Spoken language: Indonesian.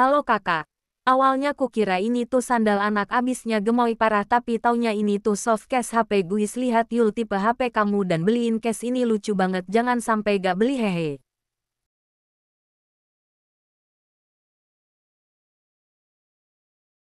Halo kakak. Awalnya kukira ini tuh sandal anak abisnya gemoy parah tapi taunya ini tuh soft case HP guys lihat yul tipe HP kamu dan beliin case ini lucu banget jangan sampai gak beli hehe.